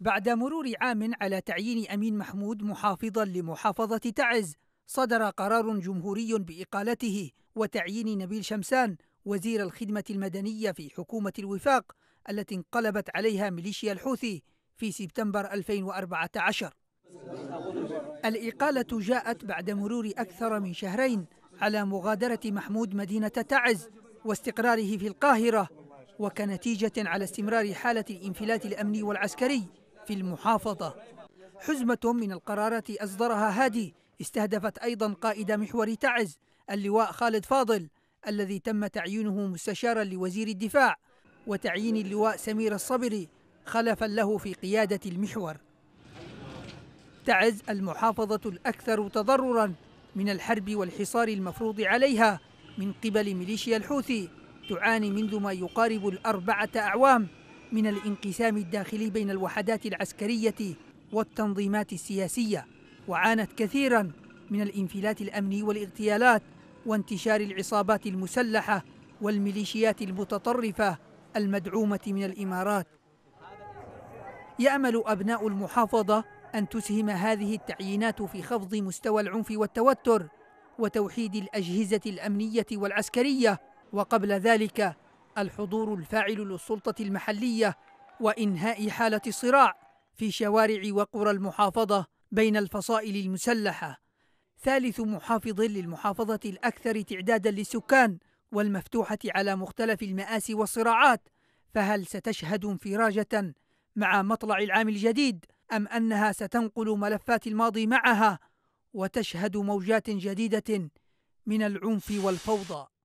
بعد مرور عام على تعيين امين محمود محافظا لمحافظه تعز صدر قرار جمهوري باقالته وتعيين نبيل شمسان وزير الخدمه المدنيه في حكومه الوفاق التي انقلبت عليها ميليشيا الحوثي في سبتمبر 2014 الإقالة جاءت بعد مرور أكثر من شهرين على مغادرة محمود مدينة تعز واستقراره في القاهرة وكنتيجة على استمرار حالة الانفلات الأمني والعسكري في المحافظة حزمة من القرارات أصدرها هادي استهدفت أيضا قائد محور تعز اللواء خالد فاضل الذي تم تعيينه مستشارا لوزير الدفاع وتعيين اللواء سمير الصبري خلفا له في قيادة المحور تعز المحافظة الأكثر تضررا من الحرب والحصار المفروض عليها من قبل ميليشيا الحوثي تعاني منذ ما يقارب الأربعة أعوام من الانقسام الداخلي بين الوحدات العسكرية والتنظيمات السياسية وعانت كثيرا من الانفلات الأمني والاغتيالات وانتشار العصابات المسلحة والميليشيات المتطرفة المدعومة من الإمارات يأمل أبناء المحافظة أن تسهم هذه التعيينات في خفض مستوى العنف والتوتر وتوحيد الأجهزة الأمنية والعسكرية وقبل ذلك الحضور الفاعل للسلطة المحلية وإنهاء حالة الصراع في شوارع وقرى المحافظة بين الفصائل المسلحة ثالث محافظ للمحافظة الأكثر تعدادا للسكان والمفتوحة على مختلف المآسي والصراعات فهل ستشهد انفراجة مع مطلع العام الجديد أم أنها ستنقل ملفات الماضي معها وتشهد موجات جديدة من العنف والفوضى